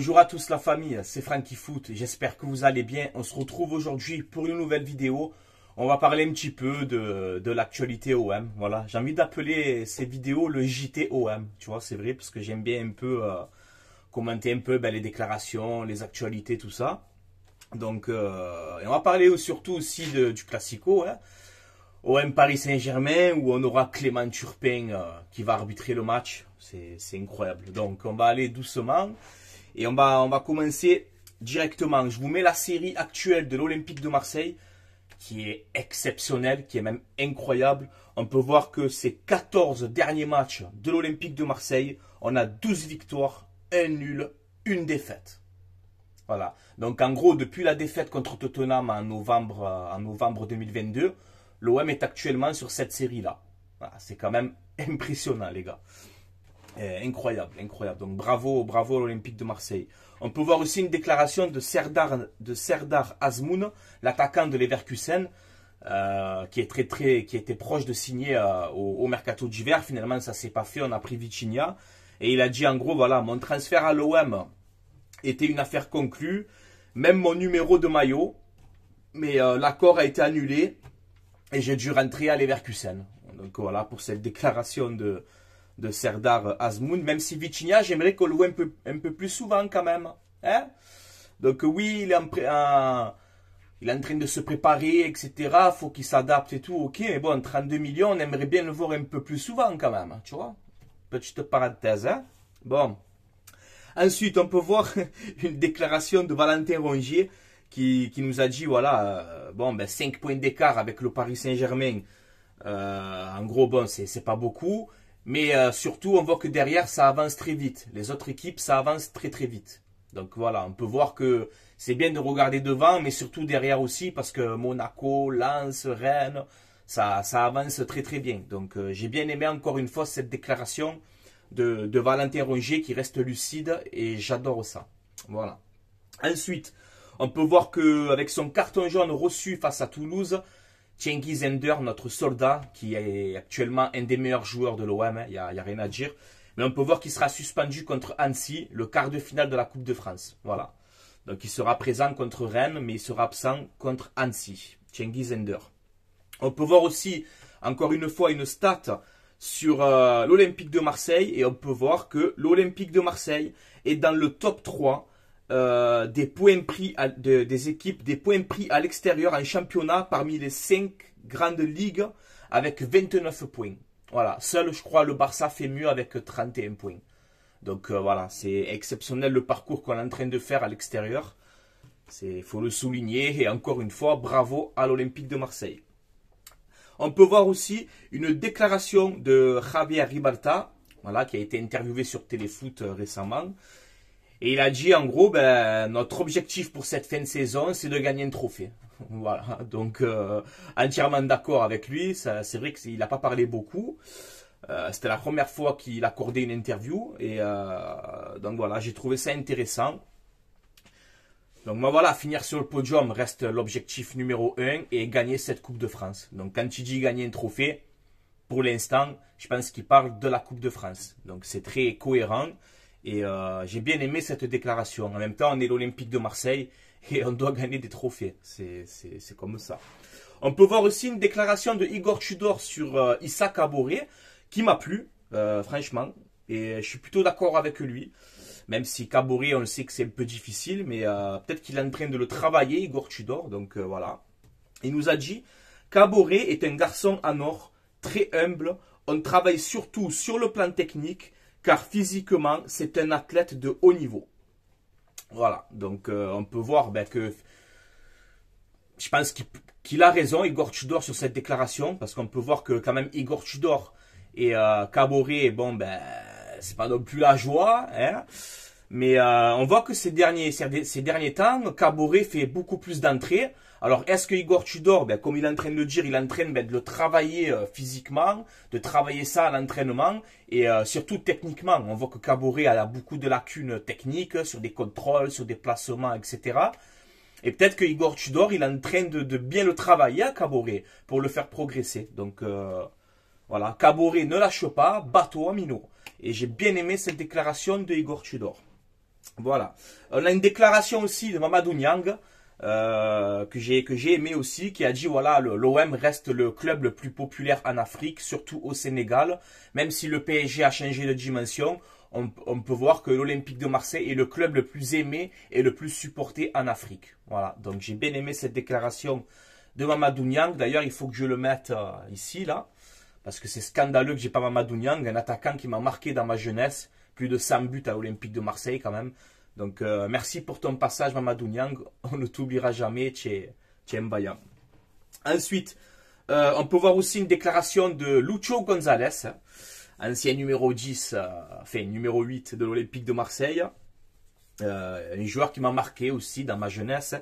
Bonjour à tous la famille, c'est Frankie Foot, j'espère que vous allez bien. On se retrouve aujourd'hui pour une nouvelle vidéo. On va parler un petit peu de, l'actualité OM. Voilà, j'ai envie d'appeler ces vidéos le OM. Tu vois, c'est vrai parce que j'aime bien un peu euh, commenter un peu ben, les déclarations, les actualités, tout ça. Donc, euh, on va parler surtout aussi du Classico. Hein. OM Paris Saint-Germain où on aura Clément Turpin euh, qui va arbitrer le match. C'est incroyable. Donc, on va aller doucement. Et on va, on va commencer directement. Je vous mets la série actuelle de l'Olympique de Marseille qui est exceptionnelle, qui est même incroyable. On peut voir que ces 14 derniers matchs de l'Olympique de Marseille, on a 12 victoires, 1 nul, 1 défaite. Voilà. Donc en gros, depuis la défaite contre Tottenham en novembre, euh, en novembre 2022, l'OM est actuellement sur cette série-là. c'est quand même impressionnant, les gars. Eh, incroyable, incroyable. Donc bravo, bravo à l'Olympique de Marseille. On peut voir aussi une déclaration de Serdar, de Serdar Azmoun, l'attaquant de Leverkusen, euh, qui, est très, très, qui était proche de signer euh, au, mercato d'hiver. Finalement, ça s'est pas fait, on a pris Vitinha. Et il a dit en gros, voilà, mon transfert à l'OM était une affaire conclue, même mon numéro de maillot, mais euh, l'accord a été annulé et j'ai dû rentrer à Leverkusen. Donc voilà pour cette déclaration de, de Serdar Azmoun, même si Vitinha, j'aimerais qu'on le voit un peu, un peu plus souvent quand même. Hein Donc oui, il est, en, il est en train de se préparer, etc. faut qu'il s'adapte et tout, ok. Mais bon, 32 millions, on aimerait bien le voir un peu plus souvent quand même, tu vois. Petite parenthèse, hein Bon. Ensuite, on peut voir une déclaration de Valentin Rongier qui, nous a dit, voilà, euh, bon, ben 5 points d'écart avec le Paris Saint-Germain. Euh, en gros, bon, c'est pas beaucoup. Mais euh, surtout, on voit que derrière, ça avance très vite. Les autres équipes, ça avance très très vite. Donc voilà, on peut voir que c'est bien de regarder devant, mais surtout derrière aussi, parce que Monaco, Lens, Rennes, ça, ça avance très très bien. Donc euh, j'ai bien aimé encore une fois cette déclaration de, Valentin Rongier qui reste lucide et j'adore ça. Voilà. Ensuite, on peut voir qu'avec son carton jaune reçu face à Toulouse, Cengiz Zender, notre soldat, qui est actuellement un des meilleurs joueurs de l'OM, il hein, n'y a, rien à dire. Mais on peut voir qu'il sera suspendu contre Annecy, le quart de finale de la Coupe de France. Voilà. Donc il sera présent contre Rennes, mais il sera absent contre Annecy. Cengiz Zender. On peut voir aussi, encore une fois, une stat sur euh, l'Olympique de Marseille. Et on peut voir que l'Olympique de Marseille est dans le top 3 euh, des points pris des équipes, des points pris à l'extérieur en championnat parmi les 5 grandes ligues avec 29 points. Voilà, seul je crois le Barça fait mieux avec 31 points. Donc euh, voilà, c'est exceptionnel le parcours qu'on est en train de faire à l'extérieur. Il faut le souligner et encore une fois, bravo à l'Olympique de Marseille. On peut voir aussi une déclaration de Javier Ribalta, voilà, qui a été interviewé sur Téléfoot euh, récemment, et il a dit en gros, ben, notre objectif pour cette fin de saison, c'est de gagner un trophée. voilà, donc euh, entièrement d'accord avec lui. C'est vrai qu'il n'a pas parlé beaucoup. Euh, c'était la première fois qu'il accordait une interview. Et euh, donc voilà, j'ai trouvé ça intéressant. Donc moi voilà, finir sur le podium reste l'objectif numéro 1 et gagner cette Coupe de France. Donc quand il dit gagner un trophée, pour l'instant, je pense qu'il parle de la Coupe de France. Donc c'est très cohérent. Et euh, j'ai bien aimé cette déclaration. En même temps, on est l'Olympique de Marseille et on doit gagner des trophées. C'est comme ça. On peut voir aussi une déclaration de Igor Tudor sur euh, Issa qui m'a plu, euh, franchement. Et je suis plutôt d'accord avec lui. Même si Kaboré, on le sait que c'est un peu difficile, mais peut-être qu'il est en train de le travailler, Igor Tudor. Donc voilà. Il nous a dit Kaboré est un garçon en or, très humble. On travaille surtout sur le plan technique car physiquement, c'est un athlète de haut niveau. Voilà, donc euh, on peut voir ben, que je pense qu'il a raison, Igor Tudor, sur cette déclaration, parce qu'on peut voir que quand même Igor Tudor et euh, Caboret, bon, ben, c'est pas non plus la joie, hein. mais euh, on voit que ces derniers, ces, derniers temps, Caboret fait beaucoup plus d'entrées, alors, est-ce que Igor Tudor, ben, comme il est en train de le dire, il est en train ben, de le travailler euh, physiquement, de travailler ça à l'entraînement et euh, surtout techniquement. On voit que Caboret a beaucoup de lacunes techniques sur des contrôles, sur des placements, etc. Et peut-être que Igor Tudor, il est en train de, bien le travailler à hein, Caboret pour le faire progresser. Donc euh, voilà, Caboret ne lâche pas, bateau à Minot. Et j'ai bien aimé cette déclaration de Igor Tudor. Voilà. On a une déclaration aussi de Mamadou Niang euh, que j'ai aimé aussi, qui a dit voilà l'OM reste le club le plus populaire en Afrique, surtout au Sénégal. Même si le PSG a changé de dimension, on, peut voir que l'Olympique de Marseille est le club le plus aimé et le plus supporté en Afrique. Voilà, donc j'ai bien aimé cette déclaration de Mamadou Niang. D'ailleurs, il faut que je le mette euh, ici là, parce que c'est scandaleux que j'ai pas Mamadou Niang, un attaquant qui m'a marqué dans ma jeunesse, plus de 100 buts à l'Olympique de Marseille quand même. Donc, euh, merci pour ton passage, Mamadou Niang. On ne t'oubliera jamais, chez Mbayan. Ensuite, euh, on peut voir aussi une déclaration de Lucho Gonzalez, ancien numéro 10, euh, numéro 8 de l'Olympique de Marseille. un joueur qui m'a marqué aussi dans ma jeunesse.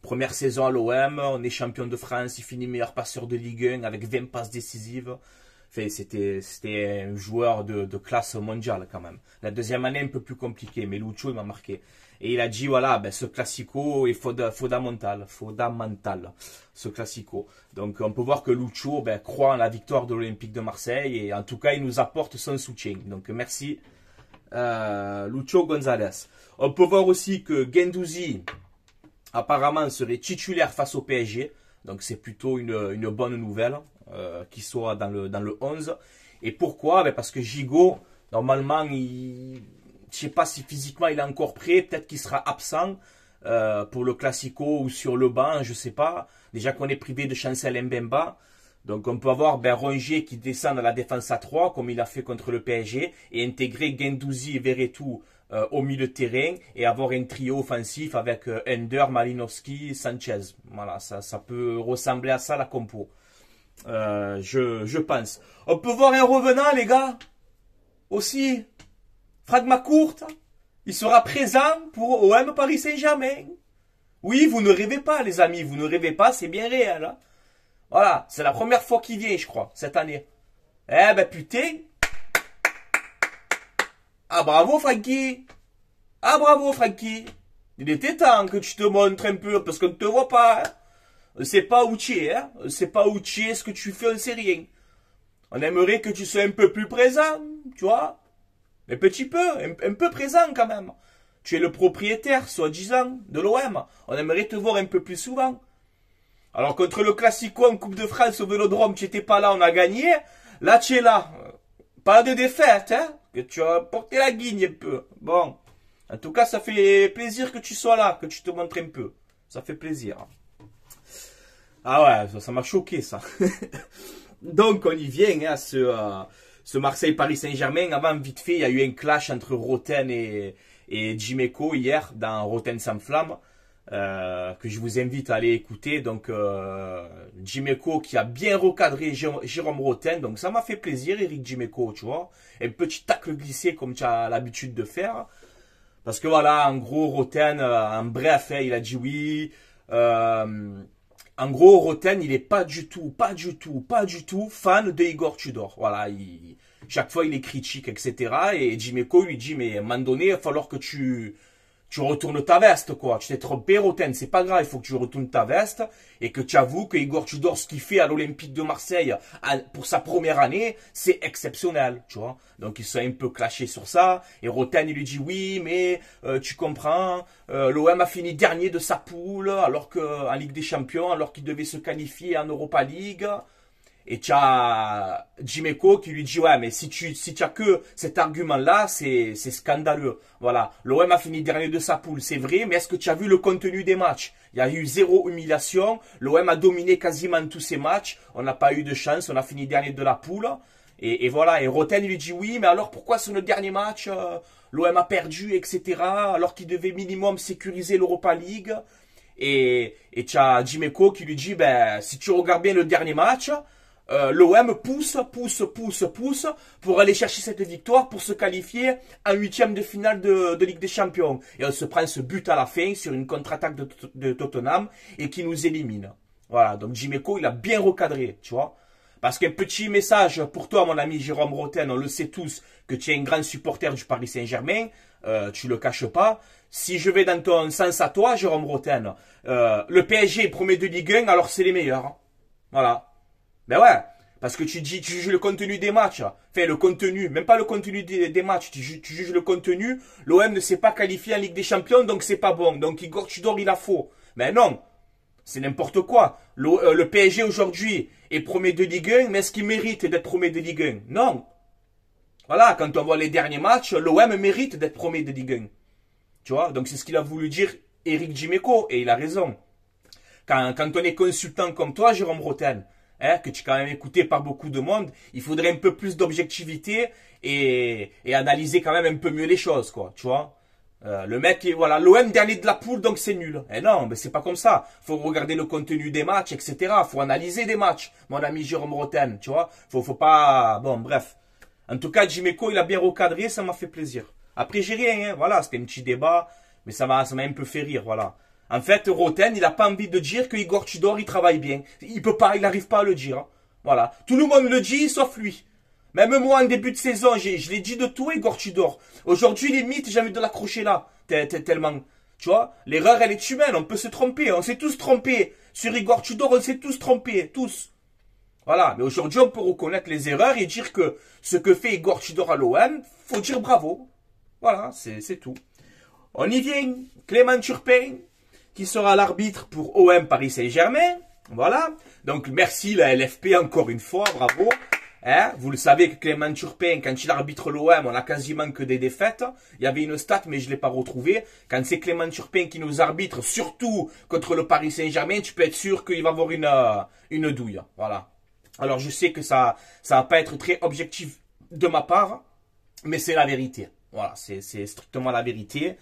Première saison à l'OM, on est champion de France, il finit meilleur passeur de Ligue 1 avec 20 passes décisives. C'était un joueur de, classe mondiale quand même. La deuxième année, un peu plus compliquée, mais Lucho, il m'a marqué. Et il a dit, voilà, ben, ce classico est fondamental, fondamental, ce classico. Donc, on peut voir que Lucho ben, croit en la victoire de l'Olympique de Marseille et en tout cas, il nous apporte son soutien. Donc, merci, euh, Lucho Gonzalez. On peut voir aussi que Gendouzi, apparemment, serait titulaire face au PSG. Donc, c'est plutôt une bonne nouvelle. Euh, qui soit dans le, dans le 11. Et pourquoi ben Parce que Gigot, normalement, je ne sais pas si physiquement il est encore prêt, peut-être qu'il sera absent euh, pour le Classico ou sur le banc, je ne sais pas. Déjà qu'on est privé de Chancel Mbemba. Donc on peut avoir ben, qui descend dans la défense à 3, comme il a fait contre le PSG, et intégrer Gendouzi et Verretou euh, au milieu de terrain, et avoir un trio offensif avec Ender, Malinowski, Sanchez. Voilà, ça peut ressembler à ça la compo. Euh, je, pense. On peut voir un revenant, les gars, aussi. Fragma courte, hein. il sera présent pour OM Paris Saint-Germain. Oui, vous ne rêvez pas, les amis, vous ne rêvez pas, c'est bien réel. Hein. Voilà, c'est la première fois qu'il vient, je crois, cette année. Eh ben putain Ah bravo, Frankie Ah bravo, Frankie Il était temps que tu te montres un peu, parce qu'on ne te voit pas. Hein. C'est pas où hein c'est pas où ce que tu fais, on sait rien. On aimerait que tu sois un peu plus présent, tu vois. Un petit peu, un, peu présent quand même. Tu es le propriétaire, soi-disant, de l'OM. On aimerait te voir un peu plus souvent. Alors contre le Classico en Coupe de France au Vélodrome, tu n'étais pas là, on a gagné. Là, tu es là. Pas de défaite, hein Que tu as porté la guigne un peu. Bon. En tout cas, ça fait plaisir que tu sois là, que tu te montres un peu. Ça fait plaisir. Ah ouais, ça m'a choqué ça. Donc on y vient hein, à ce, euh, ce Marseille-Paris-Saint-Germain. Avant, vite fait, il y a eu un clash entre Roten et, et Jiméco hier dans Roten sans flamme. Euh, que je vous invite à aller écouter. Donc euh, Jiméco qui a bien recadré Jérôme Roten. Donc ça m'a fait plaisir, Eric Jiméco, tu vois. Un petit tacle glissé comme tu as l'habitude de faire. Parce que voilà, en gros, Roten, euh, en bref, hein, il a dit oui. Euh, en gros, Roten, il est pas du tout, pas du tout, pas du tout fan de Igor Tudor. Voilà, il, chaque fois il est critique, etc. Et Jiméco lui dit, mais à un moment donné, il va falloir que tu, tu retournes ta veste, quoi. Tu t'es trompé, Roten, c'est pas grave, il faut que tu retournes ta veste et que tu avoues que Igor Tudor, ce qu'il fait à l'Olympique de Marseille pour sa première année, c'est exceptionnel, tu vois. Donc, il s'est un peu clashés sur ça et Roten, il lui dit oui, mais euh, tu comprends, euh, l'OM a fini dernier de sa poule alors que en Ligue des Champions, alors qu'il devait se qualifier en Europa League. Et tu as Jim qui lui dit ouais mais si tu si tu as que cet argument là c'est scandaleux voilà l'OM a fini dernier de sa poule c'est vrai mais est-ce que tu as vu le contenu des matchs il y a eu zéro humiliation l'OM a dominé quasiment tous ses matchs on n'a pas eu de chance on a fini dernier de la poule et, voilà et Roten lui dit oui mais alors pourquoi sur le dernier match euh, l'OM a perdu etc alors qu'il devait minimum sécuriser l'Europa League et tu as qui lui dit ben si tu regardes bien le dernier match euh, l'OM pousse, pousse, pousse, pousse pour aller chercher cette victoire, pour se qualifier en huitième de finale de, Ligue des Champions. Et on se prend ce but à la fin sur une contre-attaque de, Tottenham et qui nous élimine. Voilà, donc Jiméco, il a bien recadré, tu vois. Parce qu'un petit message pour toi, mon ami Jérôme Roten, on le sait tous, que tu es un grand supporter du Paris Saint-Germain, euh, tu le caches pas. Si je vais dans ton sens à toi, Jérôme Roten, euh, le PSG est premier de Ligue 1, alors c'est les meilleurs. Hein. Voilà, ben ouais, parce que tu dis, tu juges le contenu des matchs. Hein. fais le contenu, même pas le contenu des, matchs. Tu, juges le contenu. L'OM ne s'est pas qualifié en Ligue des Champions, donc c'est pas bon. Donc Igor Tudor, il a faux. Mais non, c'est n'importe quoi. Euh, le, PSG aujourd'hui est premier de Ligue 1, mais est-ce qu'il mérite d'être premier de Ligue 1 Non. Voilà, quand on voit les derniers matchs, l'OM mérite d'être premier de Ligue 1. Tu vois, donc c'est ce qu'il a voulu dire Eric Dimeco, et il a raison. Quand, quand on est consultant comme toi, Jérôme Rotel, Hein, que tu es quand même écouté par beaucoup de monde, il faudrait un peu plus d'objectivité et, analyser quand même un peu mieux les choses, quoi, tu vois. Euh, le mec, est, voilà, l'OM dernier de la poule, donc c'est nul. Eh non, mais c'est pas comme ça. Faut regarder le contenu des matchs, etc. Faut analyser des matchs, mon ami Jérôme Roten, tu vois. Faut, faut pas, bon, bref. En tout cas, Jiméco, il a bien recadré, ça m'a fait plaisir. Après, j'ai rien, hein, voilà, c'était un petit débat, mais ça m'a, ça m'a un peu fait rire, voilà. En fait, Roten, il n'a pas envie de dire que Igor Tudor, il travaille bien. Il peut pas, il n'arrive pas à le dire. Hein. Voilà. Tout le monde le dit, sauf lui. Même moi, en début de saison, je l'ai dit de tout, Igor Tudor. Aujourd'hui, limite, j'ai envie de l'accrocher là. Tellement. Tu vois, l'erreur, elle est humaine. On peut se tromper. On s'est tous trompés. Sur Igor Tudor, on s'est tous trompés. Tous. Voilà. Mais aujourd'hui, on peut reconnaître les erreurs et dire que ce que fait Igor Tudor à l'OM, faut dire bravo. Voilà. C'est tout. On y vient. Clément Turpin, qui sera l'arbitre pour OM Paris Saint-Germain. Voilà. Donc merci la LFP encore une fois, bravo. Hein. vous le savez que Clément Turpin, quand il arbitre l'OM, on a quasiment que des défaites. Il y avait une stat, mais je ne l'ai pas retrouvée. Quand c'est Clément Turpin qui nous arbitre, surtout contre le Paris Saint-Germain, tu peux être sûr qu'il va avoir une, euh, une douille. Voilà. Alors je sais que ça ça va pas être très objectif de ma part, mais c'est la vérité. Voilà, c'est strictement la vérité.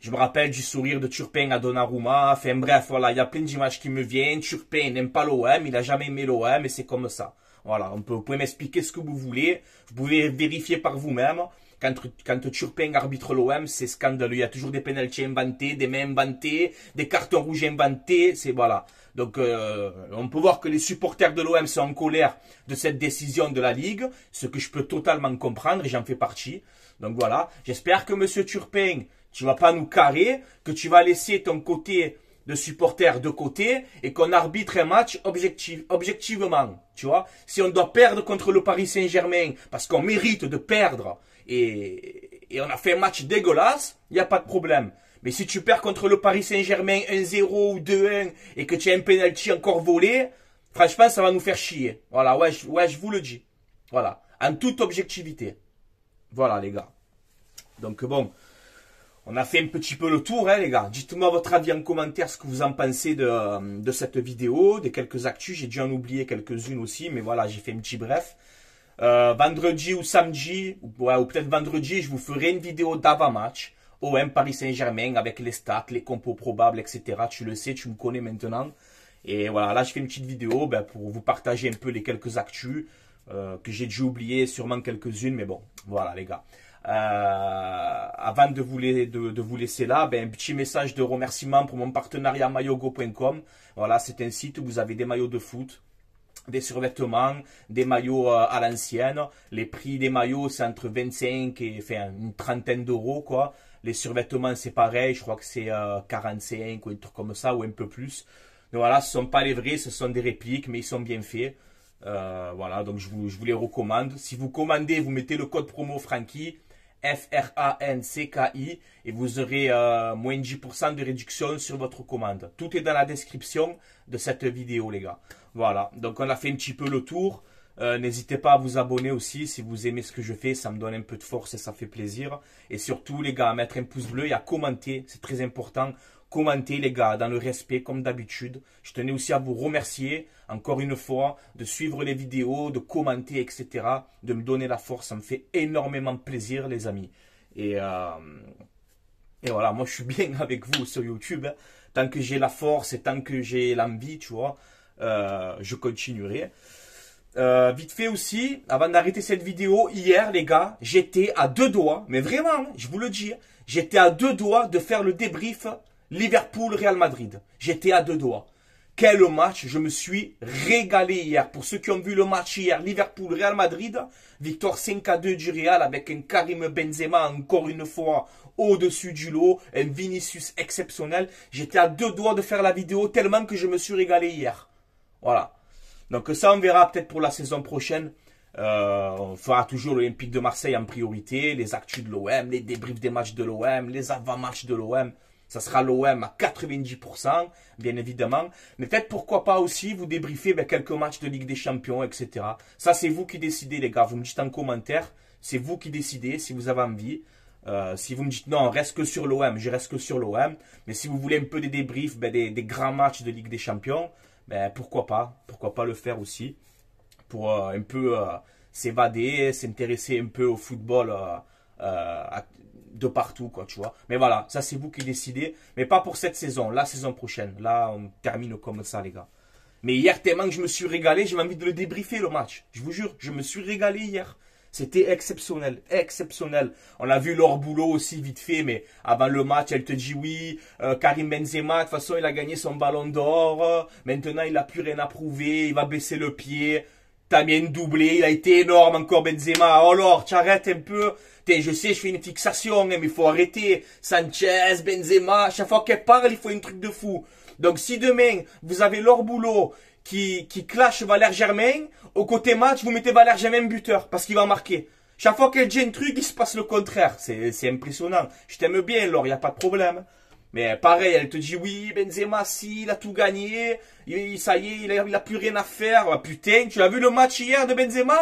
Je me rappelle du sourire de Turpin à Donnarumma. Enfin bref, voilà, il y a plein d'images qui me viennent. Turpin n'aime pas l'OM, il n'a jamais aimé l'OM et c'est comme ça. Voilà, on peut, vous pouvez m'expliquer ce que vous voulez. Vous pouvez vérifier par vous-même. Quand, Turpin arbitre l'OM, c'est scandaleux. Il y a toujours des pénalties inventés, des mains inventées, des cartons rouges inventés. C'est voilà. Donc euh, on peut voir que les supporters de l'OM sont en colère de cette décision de la Ligue, ce que je peux totalement comprendre et j'en fais partie. Donc voilà, j'espère que Monsieur Turpin tu vas pas nous carrer, que tu vas laisser ton côté de supporter de côté et qu'on arbitre un match objectif, objectivement, tu vois. Si on doit perdre contre le Paris Saint-Germain parce qu'on mérite de perdre et, on a fait un match dégueulasse, il n'y a pas de problème. Mais si tu perds contre le Paris Saint-Germain 1-0 ou 2-1 et que tu as un penalty encore volé, franchement, ça va nous faire chier. Voilà, ouais, ouais, je vous le dis. Voilà, en toute objectivité. Voilà, les gars. Donc bon, on a fait un petit peu le tour, hein, les gars. Dites-moi votre avis en commentaire, ce que vous en pensez de, euh, cette vidéo, des quelques actus. J'ai dû en oublier quelques-unes aussi, mais voilà, j'ai fait un petit bref. Euh, vendredi ou samedi, ou, peut-être vendredi, je vous ferai une vidéo d'avant-match. OM Paris Saint-Germain avec les stats, les compos probables, etc. Tu le sais, tu me connais maintenant. Et voilà, là je fais une petite vidéo ben, pour vous partager un peu les quelques actus euh, que j'ai dû oublier, sûrement quelques-unes, mais bon, voilà les gars. Euh, avant de vous, de, vous laisser là, ben, un petit message de remerciement pour mon partenariat mayogo.com. Voilà, c'est un site où vous avez des maillots de foot, des survêtements, des maillots euh, à l'ancienne. Les prix des maillots, c'est entre 25 et une trentaine d'euros, quoi. Les survêtements, c'est pareil, je crois que c'est 45 euh, ou un comme ça, ou un peu plus. Donc voilà, ce ne sont pas les vrais, ce sont des répliques, mais ils sont bien faits. voilà, donc je vous, je vous les recommande. Si vous commandez, vous mettez le code promo Frankie, F-R-A-N-C-K-I et vous aurez euh, moins 10% de réduction sur votre commande. Tout est dans la description de cette vidéo les gars. Voilà, donc on a fait un petit peu le tour. Euh, n'hésitez pas à vous abonner aussi si vous aimez ce que je fais, ça me donne un peu de force et ça fait plaisir. Et surtout les gars, à mettre un pouce bleu et à commenter, c'est très important commenter les gars, dans le respect comme d'habitude. Je tenais aussi à vous remercier, encore une fois, de suivre les vidéos, de commenter, etc. De me donner la force, ça me fait énormément plaisir les amis. Et, euh, voilà, moi je suis bien avec vous sur YouTube. Hein. Tant que j'ai la force et tant que j'ai l'envie, tu vois, euh, je continuerai. Euh, vite fait aussi, avant d'arrêter cette vidéo, hier les gars, j'étais à deux doigts, mais vraiment, hein, je vous le dis, j'étais à deux doigts de faire le débrief Liverpool, Real Madrid. J'étais à deux doigts. Quel match, je me suis régalé hier. Pour ceux qui ont vu le match hier, Liverpool-Real Madrid, victoire 5 à 2 du Real avec un Karim Benzema encore une fois au-dessus du lot, un Vinicius exceptionnel. J'étais à deux doigts de faire la vidéo tellement que je me suis régalé hier. Voilà. Donc ça, on verra peut-être pour la saison prochaine. Euh, on fera toujours l'Olympique de Marseille en priorité, les actus de l'OM, les débriefs des matchs de l'OM, les avant-matchs de l'OM. Ça sera l'OM à 90%, bien évidemment. Mais peut-être pourquoi pas aussi vous débriefer ben, quelques matchs de Ligue des Champions, etc. Ça, c'est vous qui décidez, les gars. Vous me dites en commentaire. C'est vous qui décidez si vous avez envie. Euh, si vous me dites non, reste que sur l'OM, je reste que sur l'OM. Mais si vous voulez un peu des débriefs ben, des, grands matchs de Ligue des Champions, ben, pourquoi pas Pourquoi pas le faire aussi Pour euh, un peu euh, s'évader, s'intéresser un peu au football de partout, quoi, tu vois. Mais voilà, ça c'est vous qui décidez. Mais pas pour cette saison, la saison prochaine. Là, on termine comme ça, les gars. Mais hier, tellement que je me suis régalé, j'ai envie de le débriefer, le match. Je vous jure, je me suis régalé hier. C'était exceptionnel, exceptionnel. On a vu leur boulot aussi vite fait, mais avant le match, elle te dit oui, euh, Karim Benzema, de toute façon, il a gagné son ballon d'or. Maintenant, il n'a plus rien à prouver, il va baisser le pied. T'as bien doublé, il a été énorme encore Benzema. Oh alors, t'arrêtes un peu. T'es, je sais, je fais une fixation, hein, mais il faut arrêter. Sanchez, Benzema, chaque fois qu'elle parle, il faut un truc de fou. Donc si demain, vous avez leur boulot qui, qui clash Valère Germain, au côté match, vous mettez Valère Germain buteur, parce qu'il va marquer. Chaque fois qu'elle dit un truc, il se passe le contraire. C'est impressionnant. Je t'aime bien, Laure, il n'y a pas de problème. Mais pareil, elle te dit oui, Benzema, si, il a tout gagné, ça y est, il a, plus rien à faire. Ah, putain, tu as vu le match hier de Benzema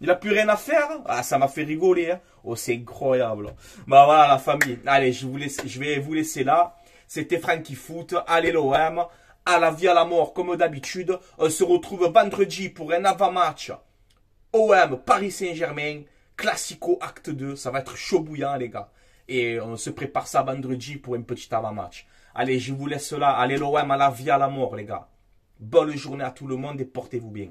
Il a plus rien à faire Ah, ça m'a fait rigoler. Hein. Oh, c'est incroyable. Bah voilà, la famille. Allez, je, vous laisse, je vais vous laisser là. C'était Frankie Foot. Allez l'OM. À la vie, à la mort, comme d'habitude. On euh, se retrouve vendredi pour un avant-match. OM Paris Saint-Germain. Classico acte 2. Ça va être chaud bouillant, les gars et on se prépare ça vendredi pour un petit avant-match. Allez, je vous laisse là. Allez l'OM à la vie à la mort, les gars. Bonne journée à tout le monde et portez-vous bien.